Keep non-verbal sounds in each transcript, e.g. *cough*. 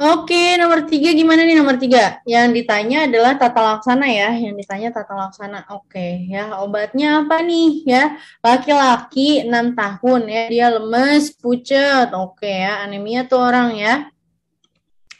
Oke, nomor tiga gimana nih nomor tiga? Yang ditanya adalah tata laksana ya, yang ditanya tata laksana. Oke, ya obatnya apa nih ya? Laki-laki 6 tahun ya, dia lemes, pucat. Oke ya, anemia tuh orang ya.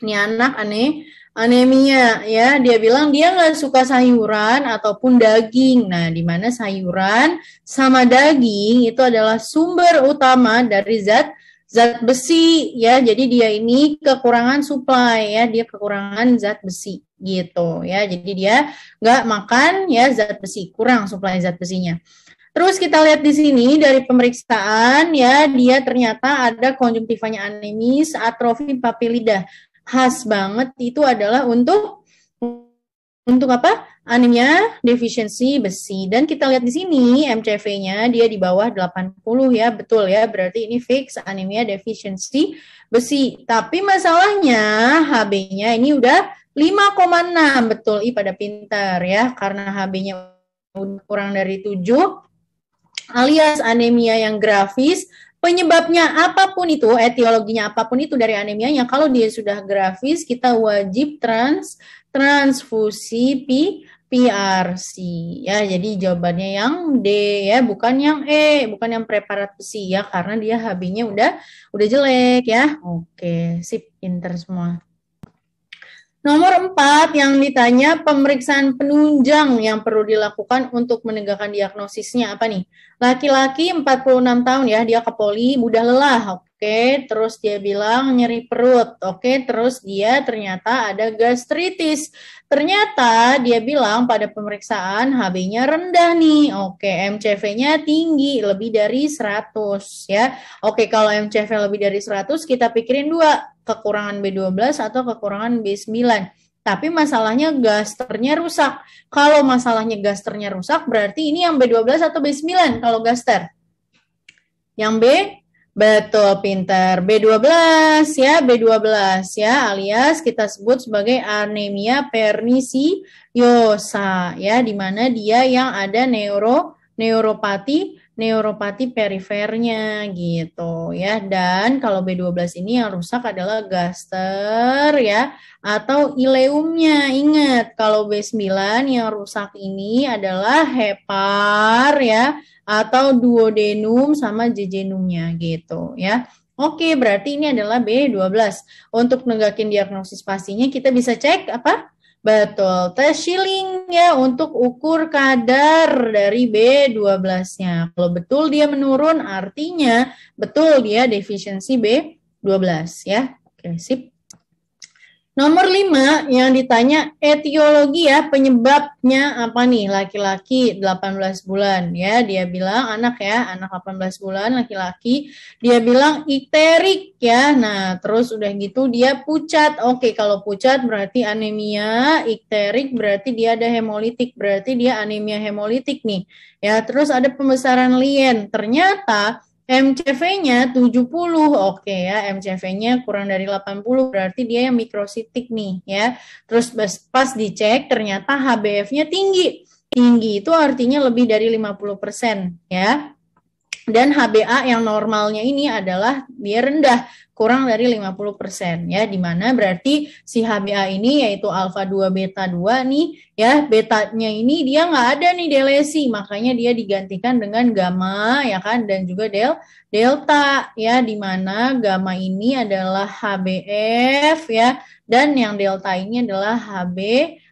Ini anak aneh, anemia ya. Dia bilang dia nggak suka sayuran ataupun daging. Nah, di mana sayuran sama daging itu adalah sumber utama dari zat zat besi ya jadi dia ini kekurangan supply ya dia kekurangan zat besi gitu ya jadi dia nggak makan ya zat besi kurang supply zat besinya terus kita lihat di sini dari pemeriksaan ya dia ternyata ada konjungtivanya anemis atrofi papilida khas banget itu adalah untuk untuk apa anemia defisiensi besi dan kita lihat di sini MCV-nya dia di bawah 80 ya betul ya berarti ini fix anemia defisiensi besi tapi masalahnya HB-nya ini udah 5,6 betul i pada pintar ya karena HB-nya kurang dari 7 alias anemia yang grafis penyebabnya apapun itu, etiologinya apapun itu dari anemianya, kalau dia sudah grafis, kita wajib trans transfusi PRC ya jadi jawabannya yang D ya bukan yang E bukan yang preparat ya karena dia HB-nya udah udah jelek ya oke sip pinter semua Nomor empat yang ditanya pemeriksaan penunjang yang perlu dilakukan untuk menegakkan diagnosisnya apa nih? Laki-laki 46 tahun ya, dia ke poli, mudah lelah. Oke, Oke, terus dia bilang nyeri perut. Oke, terus dia ternyata ada gastritis. Ternyata dia bilang pada pemeriksaan HB-nya rendah nih. Oke, MCV-nya tinggi, lebih dari 100 ya. Oke, kalau MCV lebih dari 100 kita pikirin dua, kekurangan B12 atau kekurangan B9 tapi masalahnya gasternya rusak. Kalau masalahnya gasternya rusak, berarti ini yang B12 atau B9 kalau gaster? Yang B Betul, pinter. B12 ya, B12 ya, alias kita sebut sebagai anemia perniciosa ya, di mana dia yang ada neuro neuropati neuropati perifernya gitu ya. Dan kalau B12 ini yang rusak adalah gaster ya atau ileumnya. Ingat kalau B9 yang rusak ini adalah hepar ya atau duodenum sama jejunumnya gitu ya. Oke, berarti ini adalah B12. Untuk negakin diagnosis pastinya kita bisa cek apa? Betul, tes shilling ya untuk ukur kadar dari B12-nya. Kalau betul dia menurun artinya betul dia defisiensi B12 ya. oke sip Nomor lima yang ditanya etiologi ya penyebabnya apa nih laki-laki 18 bulan ya dia bilang anak ya anak 18 bulan laki-laki dia bilang ikterik ya nah terus udah gitu dia pucat oke kalau pucat berarti anemia ikterik berarti dia ada hemolitik berarti dia anemia hemolitik nih ya terus ada pembesaran lien ternyata MCV-nya 70, oke okay ya, MCV-nya kurang dari 80, berarti dia yang mikrositik nih ya. Terus pas dicek ternyata HBF-nya tinggi. Tinggi itu artinya lebih dari 50% ya dan HbA yang normalnya ini adalah dia rendah kurang dari 50% ya dimana berarti si HbA ini yaitu alfa 2 beta 2 nih ya betanya ini dia nggak ada nih delesi makanya dia digantikan dengan gamma ya kan dan juga del delta ya dimana gamma ini adalah HbF ya dan yang delta ini adalah HB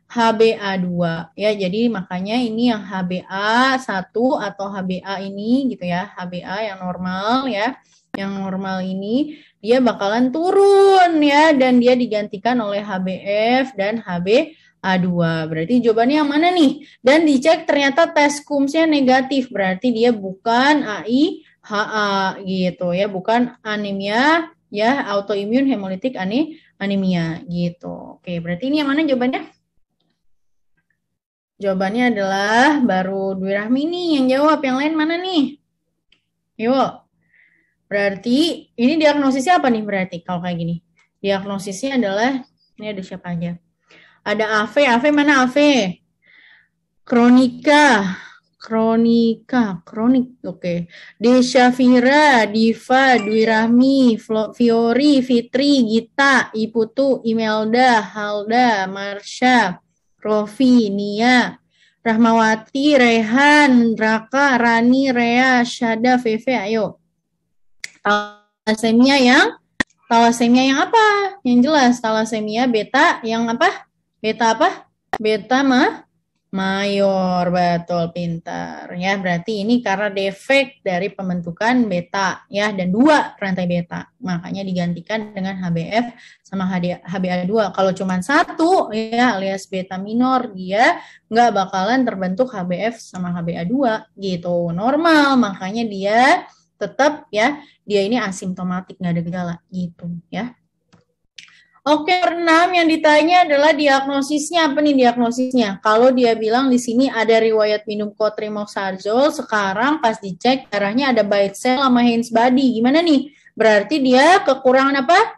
HbA2 ya. Jadi makanya ini yang HbA1 atau HbA ini gitu ya, HbA yang normal ya. Yang normal ini dia bakalan turun ya dan dia digantikan oleh HbF dan HbA A2. Berarti jawabannya yang mana nih? Dan dicek ternyata tes kumsnya negatif, berarti dia bukan AI HA gitu ya, bukan anemia ya autoimun hemolytic anemia gitu. Oke, berarti ini yang mana jawabannya? Jawabannya adalah baru Dwi Rahmini yang jawab. Yang lain mana nih? Yuk. Berarti ini diagnosisnya apa nih berarti kalau kayak gini? Diagnosisnya adalah ini ada siapa aja? Ada AV, AV mana AV? Kronika, Kronika, Kronik, oke. Okay. Desha Fira, Diva, Dwi Rahmi, Fiori, Fitri, Gita, Iputu, Imelda, Halda, Marsha, Rovinia, Rahmawati, Rehan, Raka, Rani, Rea, Syada, Feve, ayo. Talasemia yang talasemia yang apa? Yang jelas talasemia beta yang apa? Beta apa? Beta mah Mayor, betul pintar ya. Berarti ini karena defek dari pembentukan beta ya dan dua rantai beta. Makanya digantikan dengan HBF sama HBA2. Kalau cuma satu ya alias beta minor dia nggak bakalan terbentuk HBF sama HBA2 gitu. Normal, makanya dia tetap ya dia ini asimptomatik nggak ada gejala gitu ya. Oke, enam yang ditanya adalah diagnosisnya apa nih diagnosisnya? Kalau dia bilang di sini ada riwayat minum kotrimoxazole, sekarang pas dicek darahnya ada bite cell sama Heinz body. Gimana nih? Berarti dia kekurangan apa?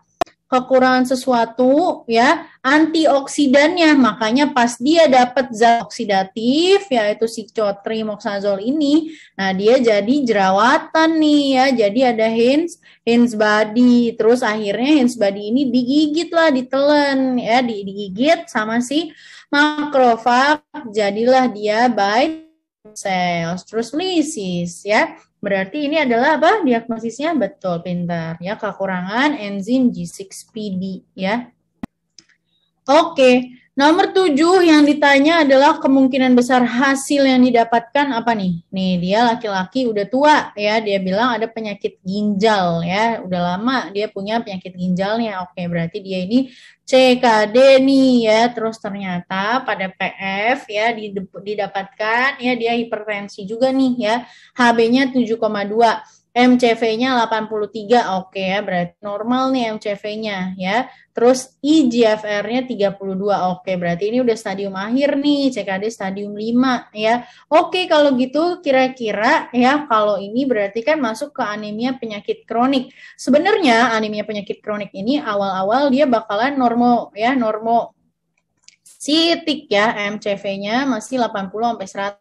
kekurangan sesuatu ya antioksidannya makanya pas dia dapat zat oksidatif yaitu cotrimoxazol ini nah dia jadi jerawatan nih ya jadi ada hens hens body terus akhirnya hens body ini digigit lah ditelan ya digigit sama si makrofag jadilah dia bite sales. Terus lisis ya. Berarti ini adalah apa? Diagnosisnya betul pintar ya kekurangan enzim G6PD ya. Oke. Nomor tujuh yang ditanya adalah kemungkinan besar hasil yang didapatkan apa nih? Nih dia laki-laki udah tua ya, dia bilang ada penyakit ginjal ya, udah lama dia punya penyakit ginjalnya. Oke, berarti dia ini CKD nih ya. Terus ternyata pada PF ya didapatkan ya dia hipertensi juga nih ya, HB-nya dua. MCV-nya 83, oke okay ya, berarti normal nih MCV-nya ya. Terus IGFR-nya e 32, oke okay, berarti ini udah stadium akhir nih, CKD stadium 5 ya. Oke okay, kalau gitu kira-kira ya kalau ini berarti kan masuk ke anemia penyakit kronik. Sebenarnya anemia penyakit kronik ini awal-awal dia bakalan normal, ya, normal sitik ya MCV-nya masih 80 sampai 100.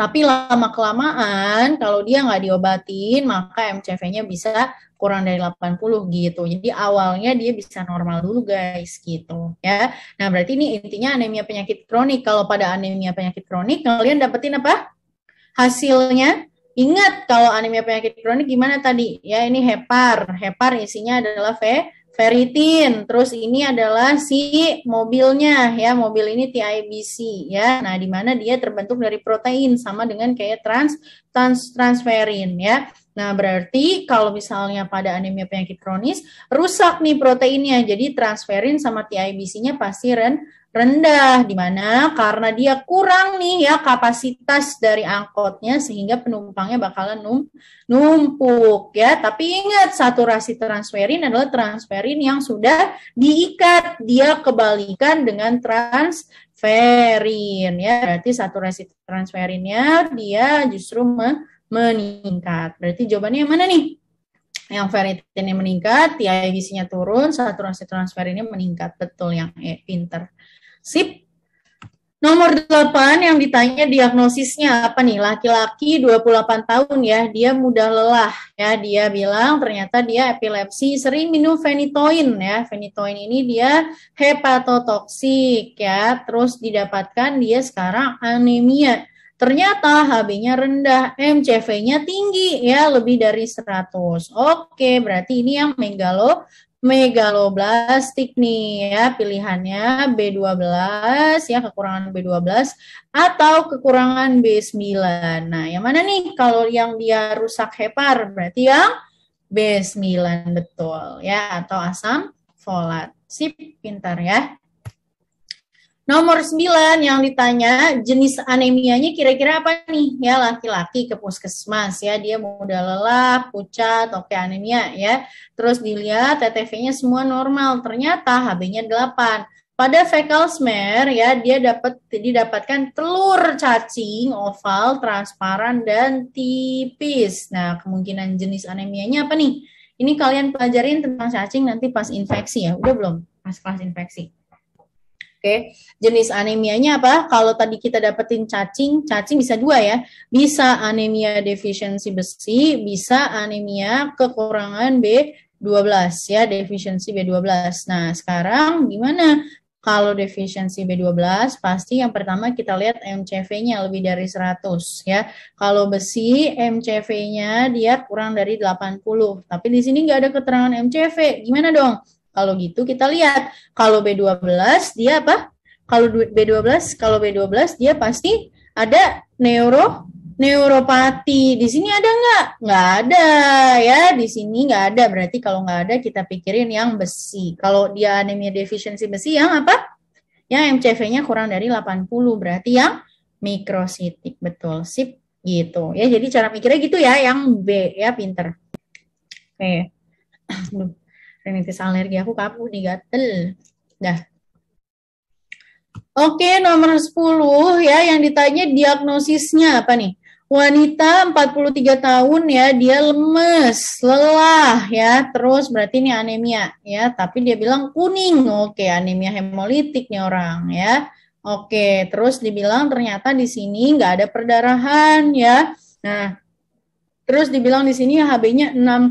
Tapi lama kelamaan kalau dia nggak diobatin maka MCV-nya bisa kurang dari 80 gitu. Jadi awalnya dia bisa normal dulu guys gitu ya. Nah, berarti ini intinya anemia penyakit kronik. Kalau pada anemia penyakit kronik kalian dapetin apa? Hasilnya Ingat kalau anemia penyakit kronik gimana tadi? Ya ini hepar. Hepar isinya adalah V ferritin. Terus ini adalah si mobilnya ya, mobil ini TIBC ya. Nah, di mana dia terbentuk dari protein sama dengan kayak trans, trans transferin ya. Nah, berarti kalau misalnya pada anemia penyakit kronis rusak nih proteinnya. Jadi transferin sama TIBC-nya pasti ren rendah di mana karena dia kurang nih ya kapasitas dari angkotnya sehingga penumpangnya bakalan num, numpuk ya tapi ingat saturasi transferin adalah transferin yang sudah diikat dia kebalikan dengan transferin ya berarti saturasi transferinnya dia justru me, meningkat berarti jawabannya yang mana nih yang ferritinnya meningkat, TIVC-nya turun, saturasi transfer ini meningkat. Betul yang E, pinter. Sip. Nomor 8 yang ditanya diagnosisnya apa nih? Laki-laki 28 tahun ya, dia mudah lelah ya. Dia bilang ternyata dia epilepsi, sering minum fenitoin ya. Fenitoin ini dia hepatotoksik ya. Terus didapatkan dia sekarang anemia. Ternyata HB-nya rendah, MCV-nya tinggi ya, lebih dari 100. Oke, berarti ini yang megalo megaloblastik nih ya pilihannya B12 ya kekurangan B12 atau kekurangan B9. Nah, yang mana nih kalau yang dia rusak hepar berarti yang B9 betul ya atau asam folat. Sip, pintar ya. Nomor 9 yang ditanya jenis anemianya kira-kira apa nih? Ya laki-laki ke puskesmas ya, dia mudah lelah, pucat, oke anemia ya. Terus dilihat TTV-nya semua normal, ternyata HB-nya 8. Pada fecal smear ya dia dapat didapatkan telur cacing oval, transparan dan tipis. Nah, kemungkinan jenis anemianya apa nih? Ini kalian pelajarin tentang cacing nanti pas infeksi ya. Udah belum? Pas kelas infeksi. Oke, jenis anemianya apa? Kalau tadi kita dapetin cacing, cacing bisa dua ya. Bisa anemia defisiensi besi, bisa anemia kekurangan B12 ya, defisiensi B12. Nah, sekarang gimana kalau defisiensi B12 pasti yang pertama kita lihat MCV-nya lebih dari 100 ya. Kalau besi MCV-nya dia kurang dari 80. Tapi di sini nggak ada keterangan MCV. Gimana dong? Kalau gitu kita lihat kalau B12 dia apa? Kalau B12 kalau B12 dia pasti ada neuro neuropati. Di sini ada nggak? Nggak ada ya. Di sini nggak ada. Berarti kalau nggak ada kita pikirin yang besi. Kalau dia anemia defisiensi besi yang apa? Yang MCV-nya kurang dari 80. Berarti yang mikrositik. Betul. Sip gitu ya jadi cara mikirnya gitu ya yang B ya pinter oke *clears throat* rinitis alergi aku kapu nih gatel dah Oke, nomor 10 ya yang ditanya diagnosisnya apa nih? Wanita 43 tahun ya, dia lemes, lelah ya, terus berarti ini anemia ya, tapi dia bilang kuning. Oke, anemia hemolitik nih orang ya. Oke, terus dibilang ternyata di sini nggak ada perdarahan ya. Nah, Terus dibilang di sini HB-nya 6,6,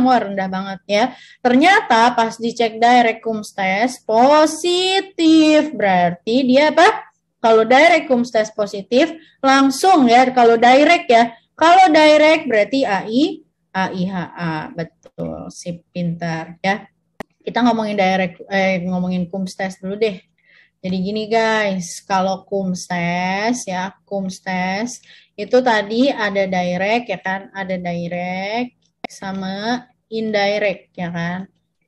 wah rendah banget ya. Ternyata pas dicek direct Coombs test positif, berarti dia apa? Kalau direct Coombs test positif, langsung ya. Kalau direct ya, kalau direct berarti AI, AIHA, betul, sip, pintar ya. Kita ngomongin direct, eh, ngomongin Coombs test dulu deh. Jadi gini guys, kalau kumstes ya, kumstes itu tadi ada direct ya kan, ada direct sama indirect ya kan.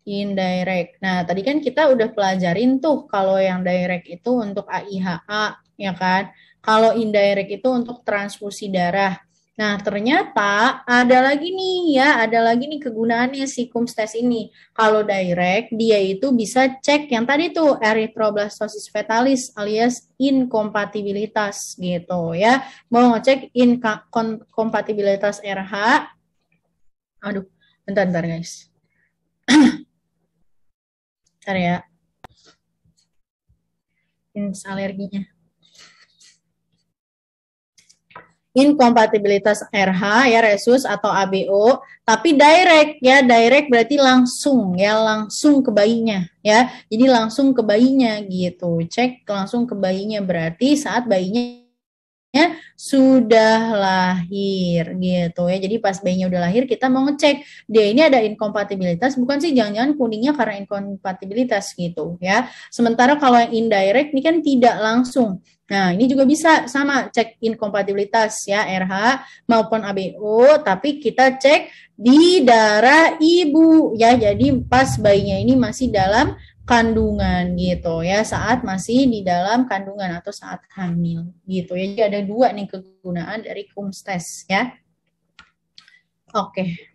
Indirect. Nah, tadi kan kita udah pelajarin tuh kalau yang direct itu untuk AIHA ya kan. Kalau indirect itu untuk transfusi darah. Nah, ternyata ada lagi nih ya, ada lagi nih kegunaannya si Coombs test ini. Kalau direct, dia itu bisa cek yang tadi tuh eritroblastosis fetalis alias inkompatibilitas gitu ya. Mau ngecek inkompatibilitas RH. Aduh, bentar bentar guys. *clears throat* bentar ya. Jenis alerginya. inkompatibilitas RH ya resus atau ABO tapi direct ya direct berarti langsung ya langsung ke bayinya ya jadi langsung ke bayinya gitu cek langsung ke bayinya berarti saat bayinya ya sudah lahir gitu ya. Jadi pas bayinya udah lahir kita mau ngecek dia ini ada inkompatibilitas bukan sih jangan-jangan kuningnya karena inkompatibilitas gitu ya. Sementara kalau yang indirect ini kan tidak langsung. Nah, ini juga bisa sama cek inkompatibilitas ya RH maupun ABO, tapi kita cek di darah ibu ya. Jadi pas bayinya ini masih dalam kandungan gitu ya saat masih di dalam kandungan atau saat hamil gitu ya. Jadi ada dua nih kegunaan dari kumstes ya. Oke,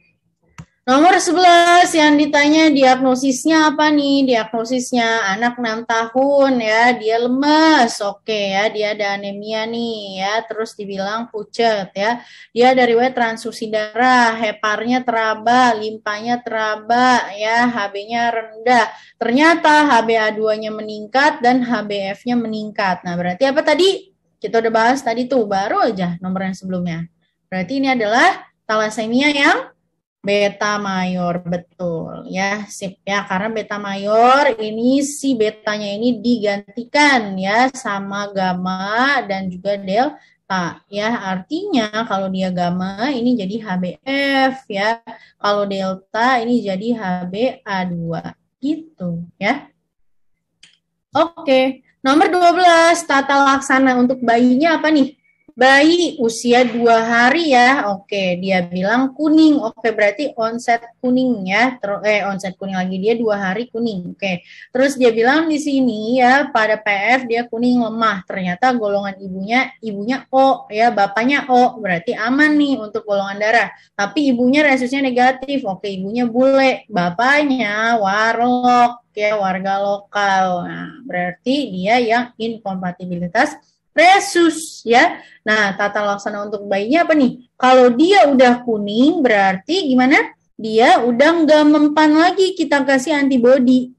Nomor 11 yang ditanya diagnosisnya apa nih? Diagnosisnya anak 6 tahun ya, dia lemes. Oke okay, ya, dia ada anemia nih ya, terus dibilang pucet ya. Dia dari riwayat transfusi darah, heparnya teraba, limpanya teraba ya, HB-nya rendah. Ternyata HbA2-nya meningkat dan HbF-nya meningkat. Nah, berarti apa tadi? Kita udah bahas tadi tuh, baru aja nomor yang sebelumnya. Berarti ini adalah talasemia yang Beta mayor betul ya sip ya karena beta mayor ini si betanya ini digantikan ya sama gamma dan juga delta ya artinya kalau dia gamma ini jadi HBF ya kalau delta ini jadi HBA2 gitu ya Oke nomor 12 tata laksana untuk bayinya apa nih bayi usia dua hari ya. Oke, dia bilang kuning. Oke, berarti onset kuning ya. Ter eh onset kuning lagi dia dua hari kuning. Oke. Terus dia bilang di sini ya pada PF dia kuning lemah. Ternyata golongan ibunya ibunya O ya, bapaknya O. Berarti aman nih untuk golongan darah. Tapi ibunya resusnya negatif. Oke, ibunya bule, bapaknya warlock ya warga lokal. Nah, berarti dia yang inkompatibilitas resus ya. Nah, tata laksana untuk bayinya apa nih? Kalau dia udah kuning berarti gimana? Dia udah nggak mempan lagi kita kasih antibodi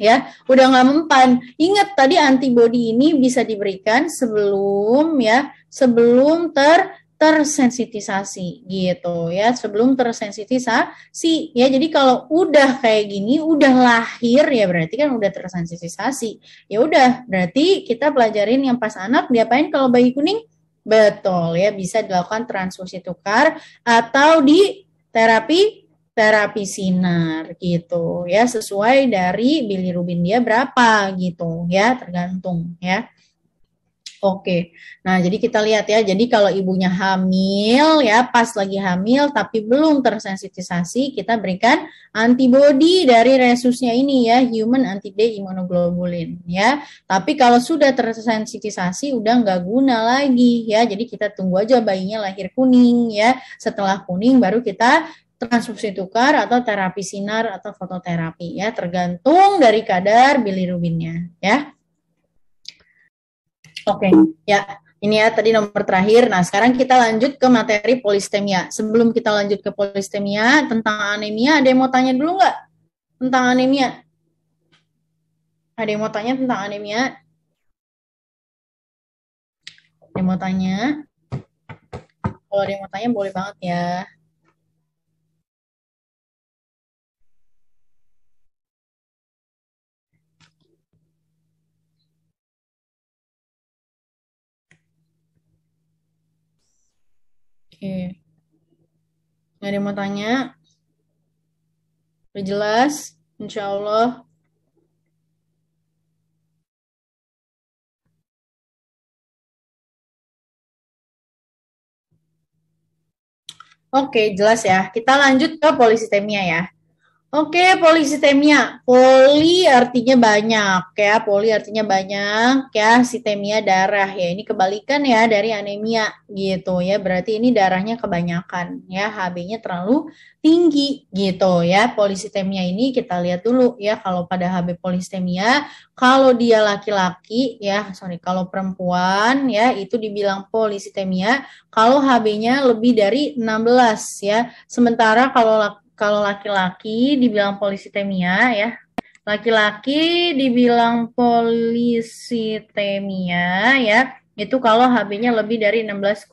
ya udah nggak mempan ingat tadi antibodi ini bisa diberikan sebelum ya sebelum ter tersensitisasi gitu ya sebelum tersensitisasi ya jadi kalau udah kayak gini udah lahir ya berarti kan udah tersensitisasi ya udah berarti kita pelajarin yang pas anak diapain kalau bayi kuning betul ya bisa dilakukan transfusi tukar atau di terapi terapi sinar gitu ya sesuai dari bilirubin dia berapa gitu ya tergantung ya Oke, nah jadi kita lihat ya, jadi kalau ibunya hamil ya pas lagi hamil tapi belum tersensitisasi, kita berikan antibodi dari resusnya ini ya, human antibody immunoglobulin ya. Tapi kalau sudah tersensitisasi udah nggak guna lagi ya, jadi kita tunggu aja bayinya lahir kuning ya. Setelah kuning baru kita transfusi tukar atau terapi sinar atau fototerapi ya, tergantung dari kadar bilirubinnya ya. Oke, okay. ya. Ini ya tadi nomor terakhir. Nah, sekarang kita lanjut ke materi polistemia. Sebelum kita lanjut ke polistemia, tentang anemia, ada yang mau tanya dulu nggak? Tentang anemia. Ada yang mau tanya tentang anemia? Ada yang mau tanya? Kalau ada yang mau tanya boleh banget ya. Oke. Nggak ada yang mau tanya? Udah jelas? Insya Allah. Oke, jelas ya. Kita lanjut ke polisitemia ya. Oke, polisitemia. Poli artinya banyak ya, poli artinya banyak ya, sitemia darah ya. Ini kebalikan ya dari anemia gitu ya. Berarti ini darahnya kebanyakan ya, Hb-nya terlalu tinggi gitu ya. Polisitemia ini kita lihat dulu ya kalau pada Hb polisitemia, kalau dia laki-laki ya, sorry, kalau perempuan ya itu dibilang polisitemia kalau Hb-nya lebih dari 16 ya. Sementara kalau laki kalau laki-laki dibilang polisitemia ya. Laki-laki dibilang polisitemia ya, itu kalau HB-nya lebih dari 16,5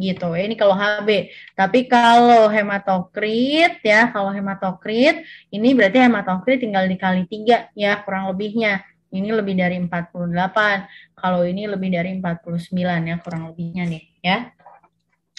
gitu. Ini kalau HB. Tapi kalau hematokrit ya, kalau hematokrit ini berarti hematokrit tinggal dikali tiga ya kurang lebihnya. Ini lebih dari 48. Kalau ini lebih dari 49 ya kurang lebihnya nih ya.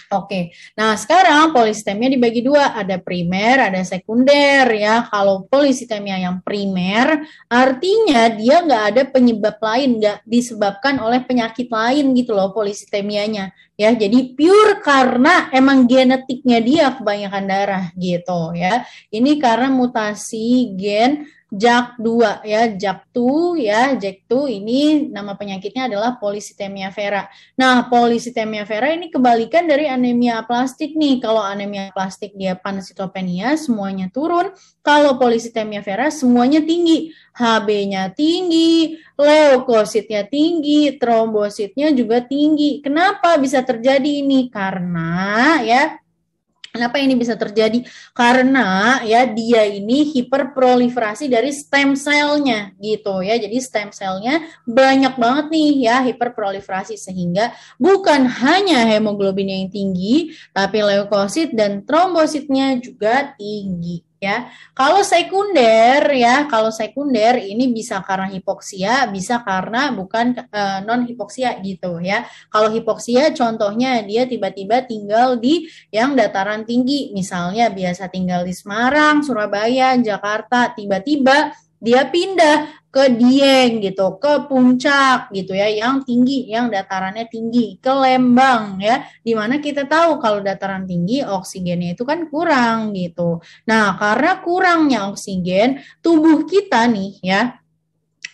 Oke, nah sekarang polistemia dibagi dua, ada primer, ada sekunder ya. Kalau polistemia yang primer, artinya dia nggak ada penyebab lain, nggak disebabkan oleh penyakit lain gitu loh polistemianya. Ya, jadi pure karena emang genetiknya dia kebanyakan darah gitu ya. Ini karena mutasi gen JAK 2 ya, JAK 2 ya, JAK 2 ini nama penyakitnya adalah polisitemia vera. Nah, polisitemia vera ini kebalikan dari anemia plastik nih. Kalau anemia plastik dia pansitopenia semuanya turun, kalau polisitemia vera semuanya tinggi. HB-nya tinggi, leukositnya tinggi, trombositnya juga tinggi. Kenapa bisa terjadi ini? Karena ya Kenapa ini bisa terjadi? Karena ya dia ini hiperproliferasi dari stem cell-nya gitu ya. Jadi stem cell-nya banyak banget nih ya hiperproliferasi sehingga bukan hanya hemoglobin yang tinggi, tapi leukosit dan trombositnya juga tinggi ya. Kalau sekunder ya, kalau sekunder ini bisa karena hipoksia, bisa karena bukan e, eh, non hipoksia gitu ya. Kalau hipoksia contohnya dia tiba-tiba tinggal di yang dataran tinggi, misalnya biasa tinggal di Semarang, Surabaya, Jakarta, tiba-tiba dia pindah ke Dieng gitu, ke puncak gitu ya, yang tinggi, yang datarannya tinggi, ke Lembang ya, dimana kita tahu kalau dataran tinggi oksigennya itu kan kurang gitu. Nah karena kurangnya oksigen, tubuh kita nih ya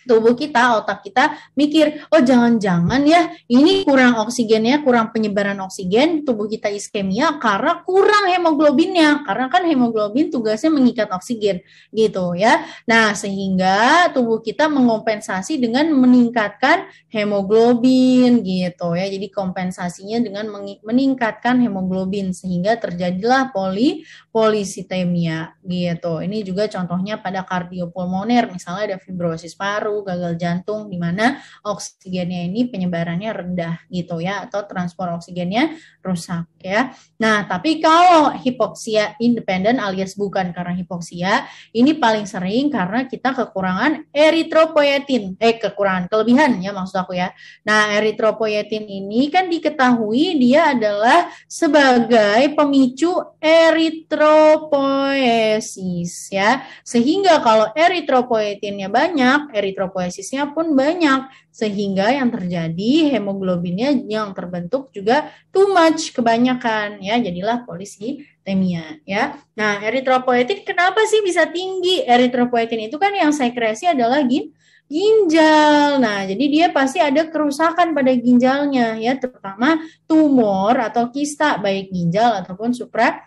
tubuh kita, otak kita mikir, oh jangan-jangan ya ini kurang oksigennya, kurang penyebaran oksigen, tubuh kita iskemia karena kurang hemoglobinnya, karena kan hemoglobin tugasnya mengikat oksigen gitu ya. Nah sehingga tubuh kita mengompensasi dengan meningkatkan hemoglobin gitu ya. Jadi kompensasinya dengan meningkatkan hemoglobin sehingga terjadilah poli polisitemia gitu. Ini juga contohnya pada kardiopulmoner misalnya ada fibrosis paru paru, gagal jantung di mana oksigennya ini penyebarannya rendah gitu ya atau transport oksigennya rusak ya. Nah, tapi kalau hipoksia independen alias bukan karena hipoksia, ini paling sering karena kita kekurangan eritropoietin. Eh kekurangan, kelebihan ya maksud aku ya. Nah, eritropoietin ini kan diketahui dia adalah sebagai pemicu eritropoiesis ya. Sehingga kalau eritropoietinnya banyak, eritropoietin erythropoiesisnya pun banyak sehingga yang terjadi hemoglobinnya yang terbentuk juga too much kebanyakan ya jadilah polisitemia ya. Nah, eritropoietin kenapa sih bisa tinggi? Eritropoietin itu kan yang sekresi adalah gin ginjal. Nah, jadi dia pasti ada kerusakan pada ginjalnya ya, terutama tumor atau kista baik ginjal ataupun supra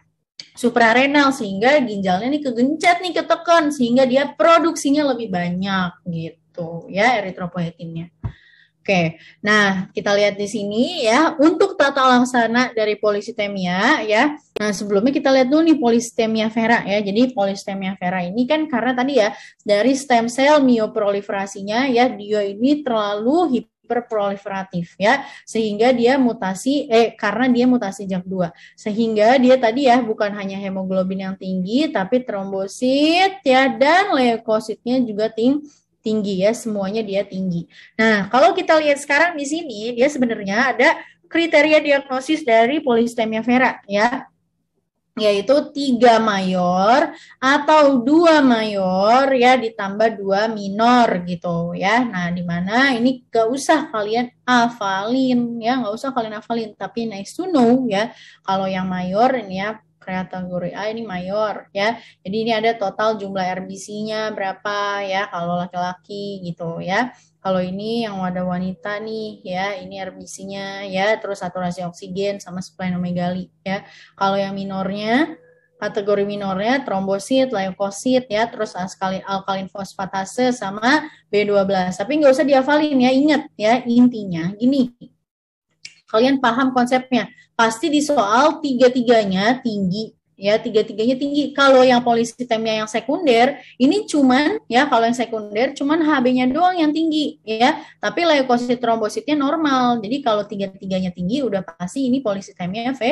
suprarenal sehingga ginjalnya ini kegencet nih ketekan sehingga dia produksinya lebih banyak gitu itu ya eritropoietinnya. Oke, nah kita lihat di sini ya untuk tata laksana dari polisitemia ya. Nah sebelumnya kita lihat dulu nih polisitemia vera ya. Jadi polisitemia vera ini kan karena tadi ya dari stem cell mioproliferasinya ya dia ini terlalu hiperproliferatif ya sehingga dia mutasi eh karena dia mutasi JAK2 sehingga dia tadi ya bukan hanya hemoglobin yang tinggi tapi trombosit ya dan leukositnya juga tinggi tinggi ya, semuanya dia tinggi. Nah, kalau kita lihat sekarang di sini, dia sebenarnya ada kriteria diagnosis dari polistemia vera ya yaitu tiga mayor atau dua mayor ya ditambah dua minor gitu ya. Nah, di mana ini gak usah kalian avalin ya, gak usah kalian avalin tapi nice to know ya. Kalau yang mayor ini ya kategori A ini mayor ya. Jadi ini ada total jumlah RBC-nya berapa ya kalau laki-laki gitu ya. Kalau ini yang ada wanita nih ya, ini RBC-nya ya, terus saturasi oksigen sama suplai nomegali ya. Kalau yang minornya kategori minornya trombosit, leukosit ya, terus alkalin, alkalin fosfatase sama B12. Tapi nggak usah dihafalin ya, ingat ya intinya gini kalian paham konsepnya. Pasti di soal tiga-tiganya tinggi ya tiga-tiganya tinggi. Kalau yang polisitemia yang sekunder ini cuman ya kalau yang sekunder cuman HB-nya doang yang tinggi ya. Tapi leukosit trombositnya normal. Jadi kalau tiga-tiganya tinggi udah pasti ini polisitemia V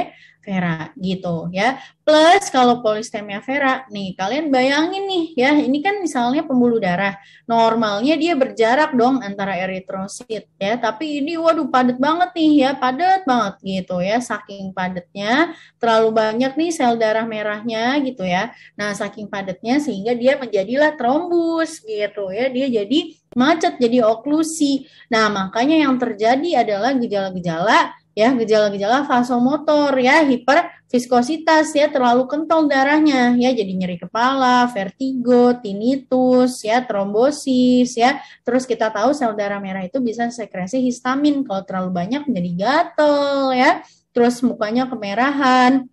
Vera gitu ya. Plus kalau polistemia Vera nih kalian bayangin nih ya ini kan misalnya pembuluh darah normalnya dia berjarak dong antara eritrosit ya tapi ini waduh padat banget nih ya padat banget gitu ya saking padatnya terlalu banyak nih sel darah merahnya gitu ya. Nah saking padatnya sehingga dia menjadilah trombus gitu ya dia jadi macet jadi oklusi. Nah makanya yang terjadi adalah gejala-gejala ya gejala-gejala vasomotor ya hiperviskositas ya terlalu kental darahnya ya jadi nyeri kepala, vertigo, tinnitus ya trombosis ya terus kita tahu sel darah merah itu bisa sekresi histamin kalau terlalu banyak menjadi gatel ya terus mukanya kemerahan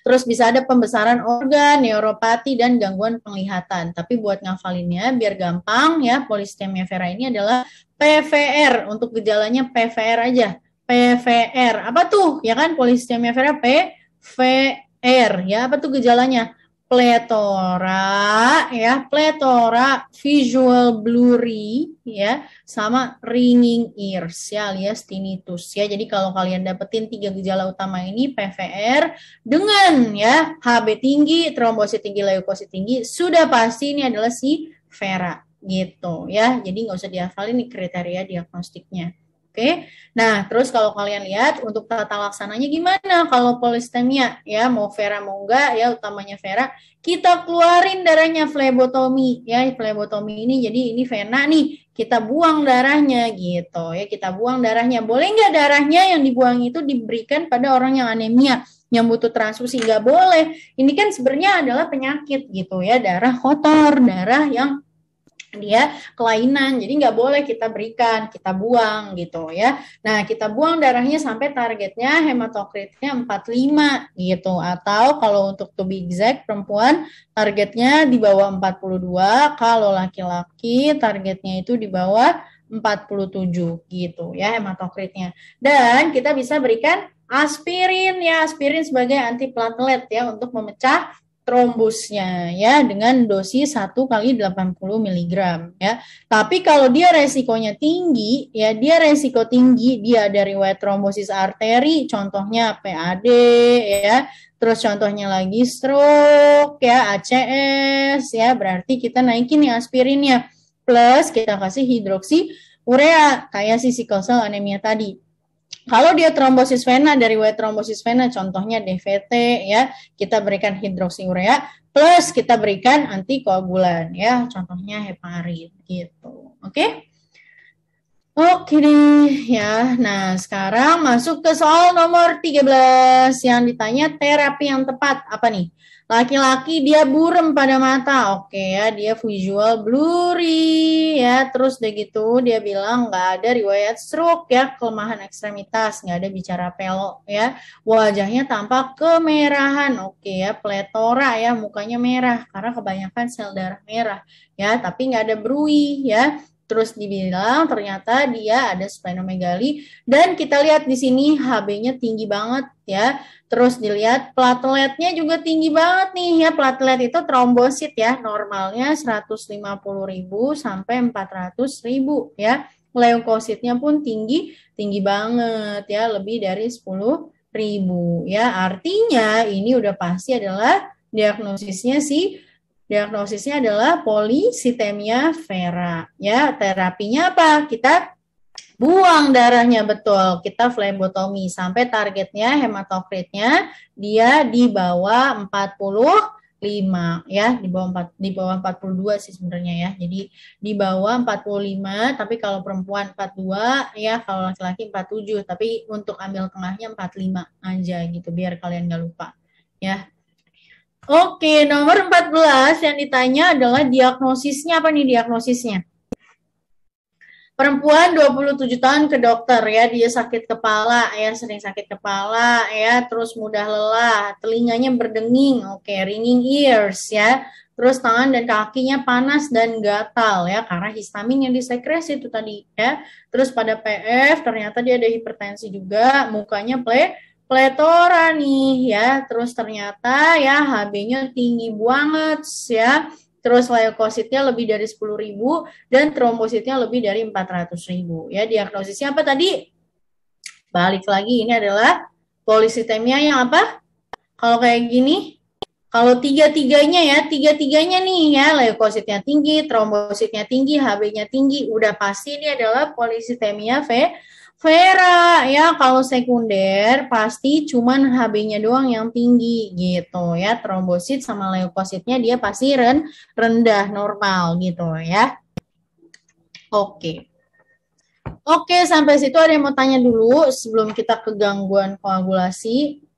Terus bisa ada pembesaran organ, neuropati, dan gangguan penglihatan. Tapi buat ngafalinnya biar gampang ya, polistemia vera ini adalah PVR. Untuk gejalanya PVR aja PVR. Apa tuh? Ya kan polisistemia vera PVR ya. Apa tuh gejalanya? Pletora ya, pletora, visual blurry ya, sama ringing ears ya alias tinnitus ya. Jadi kalau kalian dapetin tiga gejala utama ini PVR dengan ya HB tinggi, trombosit tinggi, leukosit tinggi, sudah pasti ini adalah si Vera gitu ya. Jadi nggak usah dihafalin nih kriteria diagnostiknya. Oke. Nah, terus kalau kalian lihat untuk tata laksananya gimana kalau polistemia ya mau Vera mau enggak ya utamanya Vera kita keluarin darahnya flebotomi ya flebotomi ini jadi ini vena nih kita buang darahnya gitu ya kita buang darahnya boleh nggak darahnya yang dibuang itu diberikan pada orang yang anemia yang butuh transfusi nggak boleh. Ini kan sebenarnya adalah penyakit gitu ya, darah kotor, darah yang dia kelainan jadi nggak boleh kita berikan kita buang gitu ya nah kita buang darahnya sampai targetnya hematokritnya 45 gitu atau kalau untuk to be exact perempuan targetnya di bawah 42 kalau laki-laki targetnya itu di bawah 47 gitu ya hematokritnya dan kita bisa berikan aspirin ya aspirin sebagai antiplatelet ya untuk memecah trombusnya ya dengan dosis 1 kali 80 mg ya. Tapi kalau dia resikonya tinggi ya dia resiko tinggi dia dari wet trombosis arteri contohnya PAD ya. Terus contohnya lagi stroke ya ACS ya berarti kita naikin nih aspirinnya plus kita kasih hidroksi urea kayak si sikosel anemia tadi kalau dia trombosis vena dari wet trombosis vena contohnya DVT ya kita berikan hidroksiurea plus kita berikan antikoagulan ya contohnya heparin gitu oke okay? Oke deh ya. Nah, sekarang masuk ke soal nomor 13 yang ditanya terapi yang tepat apa nih? Laki-laki dia burem pada mata. Oke ya, dia visual blurry ya. Terus udah gitu dia bilang nggak ada riwayat stroke ya, kelemahan ekstremitas, nggak ada bicara pelo ya. Wajahnya tampak kemerahan. Oke ya, pletora ya, mukanya merah karena kebanyakan sel darah merah ya, tapi nggak ada brui ya Terus dibilang ternyata dia ada splenomegali dan kita lihat di sini HB-nya tinggi banget ya. Terus dilihat plateletnya juga tinggi banget nih ya. Platelet itu trombosit ya. Normalnya ribu sampai ribu ya. Leukositnya pun tinggi, tinggi banget ya, lebih dari ribu ya. Artinya ini udah pasti adalah diagnosisnya sih. Diagnosisnya adalah polisitemia vera. Ya, terapinya apa? Kita buang darahnya betul. Kita flebotomi sampai targetnya hematokritnya dia di bawah 40 ya di bawah 4 di bawah 42 sih sebenarnya ya. Jadi di bawah 45 tapi kalau perempuan 42 ya kalau laki-laki 47 tapi untuk ambil tengahnya 45 aja gitu biar kalian nggak lupa ya. Oke, nomor 14 yang ditanya adalah diagnosisnya apa nih diagnosisnya? Perempuan 27 tahun ke dokter ya, dia sakit kepala ya, sering sakit kepala ya, terus mudah lelah, telinganya berdenging, oke, ringing ears ya. Terus tangan dan kakinya panas dan gatal ya karena histamin yang disekresi itu tadi ya. Terus pada PF ternyata dia ada hipertensi juga, mukanya pleh pletora nih ya, terus ternyata ya HB-nya tinggi banget ya, terus leukositnya lebih dari 10.000 dan trombositnya lebih dari 400.000 ya. Diagnosisnya apa tadi? Balik lagi ini adalah polisitemia yang apa? Kalau kayak gini kalau tiga-tiganya ya, tiga-tiganya nih ya, leukositnya tinggi, trombositnya tinggi, HB-nya tinggi, udah pasti ini adalah polisitemia V Vera ya kalau sekunder pasti cuman HB-nya doang yang tinggi gitu ya trombosit sama leukositnya dia pasti ren rendah normal gitu ya oke oke sampai situ ada yang mau tanya dulu sebelum kita ke gangguan koagulasi